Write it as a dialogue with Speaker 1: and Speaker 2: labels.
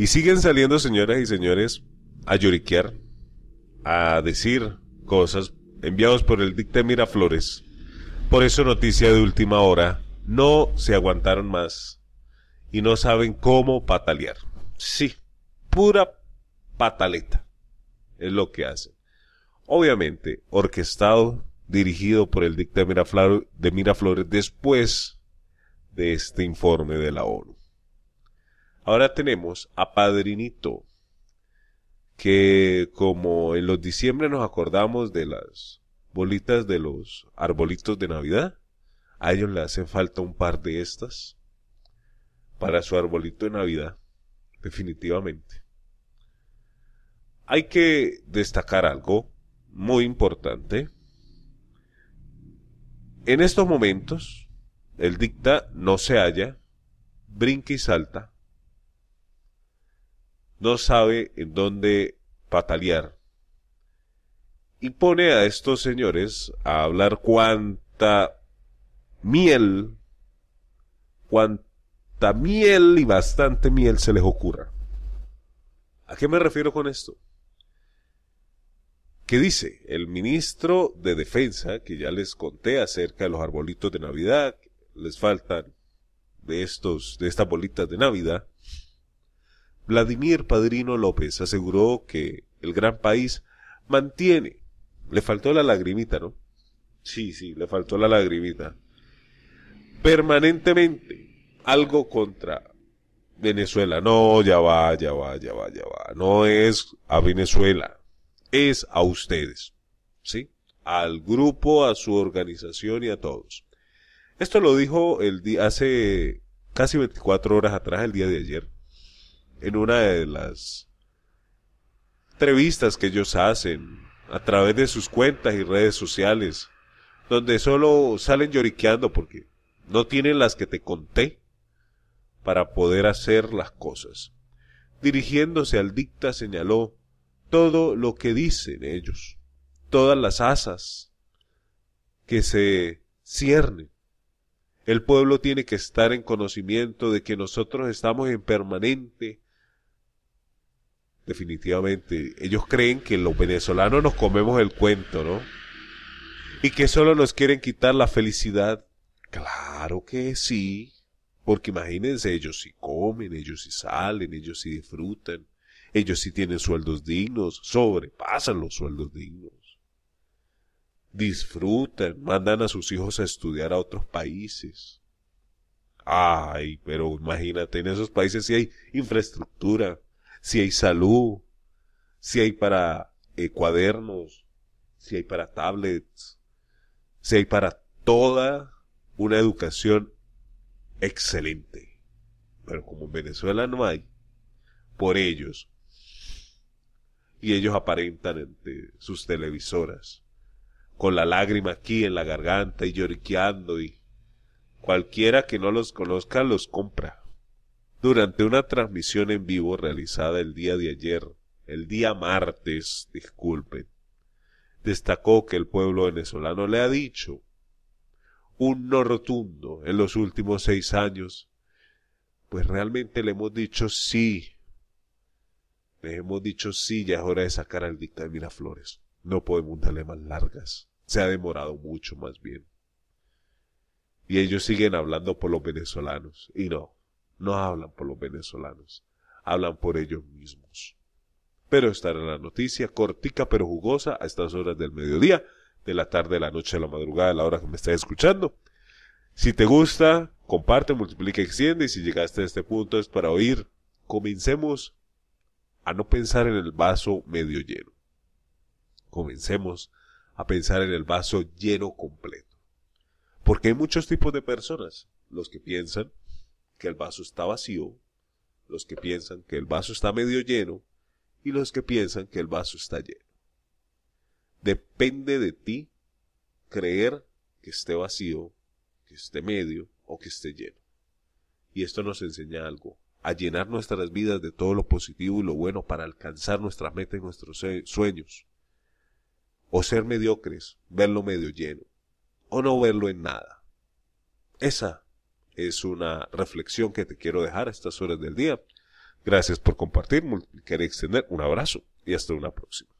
Speaker 1: Y siguen saliendo señoras y señores a lloriquear, a decir cosas enviados por el de Miraflores. Por eso noticia de última hora, no se aguantaron más y no saben cómo patalear. Sí, pura pataleta es lo que hacen. Obviamente, orquestado, dirigido por el dicta de Miraflores después de este informe de la ONU. Ahora tenemos a Padrinito, que como en los diciembre nos acordamos de las bolitas de los arbolitos de Navidad, a ellos le hacen falta un par de estas para su arbolito de Navidad, definitivamente. Hay que destacar algo muy importante. En estos momentos, el dicta no se halla, brinca y salta no sabe en dónde patalear. Y pone a estos señores a hablar cuánta miel, cuánta miel y bastante miel se les ocurra. ¿A qué me refiero con esto? ¿Qué dice el ministro de Defensa, que ya les conté acerca de los arbolitos de Navidad, les faltan de estos, de estas bolitas de Navidad, Vladimir Padrino López aseguró que el gran país mantiene. Le faltó la lagrimita, ¿no? Sí, sí, le faltó la lagrimita. Permanentemente algo contra Venezuela. No, ya va, ya va, ya va, ya va. No es a Venezuela, es a ustedes. ¿Sí? Al grupo, a su organización y a todos. Esto lo dijo el día, hace casi 24 horas atrás, el día de ayer en una de las entrevistas que ellos hacen a través de sus cuentas y redes sociales, donde solo salen lloriqueando porque no tienen las que te conté para poder hacer las cosas. Dirigiéndose al dicta señaló todo lo que dicen ellos, todas las asas que se ciernen. El pueblo tiene que estar en conocimiento de que nosotros estamos en permanente Definitivamente. Ellos creen que los venezolanos nos comemos el cuento, ¿no? Y que solo nos quieren quitar la felicidad. Claro que sí. Porque imagínense, ellos sí comen, ellos sí salen, ellos sí disfrutan, ellos sí tienen sueldos dignos, sobrepasan los sueldos dignos. Disfrutan, mandan a sus hijos a estudiar a otros países. Ay, pero imagínate, en esos países sí hay infraestructura, si hay salud, si hay para eh, cuadernos, si hay para tablets, si hay para toda una educación excelente. Pero como en Venezuela no hay, por ellos. Y ellos aparentan entre sus televisoras, con la lágrima aquí en la garganta y lloriqueando y cualquiera que no los conozca los compra. Durante una transmisión en vivo realizada el día de ayer, el día martes, disculpen, destacó que el pueblo venezolano le ha dicho un no rotundo en los últimos seis años. Pues realmente le hemos dicho sí. le hemos dicho sí, ya es hora de sacar al dicta de Flores. No podemos darle más largas. Se ha demorado mucho más bien. Y ellos siguen hablando por los venezolanos. Y no, no hablan por los venezolanos, hablan por ellos mismos. Pero estará la noticia cortica pero jugosa a estas horas del mediodía, de la tarde, de la noche, de la madrugada, de la hora que me estás escuchando. Si te gusta, comparte, multiplica, extiende y si llegaste a este punto es para oír. Comencemos a no pensar en el vaso medio lleno. Comencemos a pensar en el vaso lleno completo. Porque hay muchos tipos de personas, los que piensan, que el vaso está vacío, los que piensan que el vaso está medio lleno y los que piensan que el vaso está lleno. Depende de ti creer que esté vacío, que esté medio o que esté lleno. Y esto nos enseña algo, a llenar nuestras vidas de todo lo positivo y lo bueno para alcanzar nuestras metas y nuestros sueños. O ser mediocres, verlo medio lleno, o no verlo en nada. Esa es una reflexión que te quiero dejar a estas horas del día. Gracias por compartir, queréis extender un abrazo y hasta una próxima.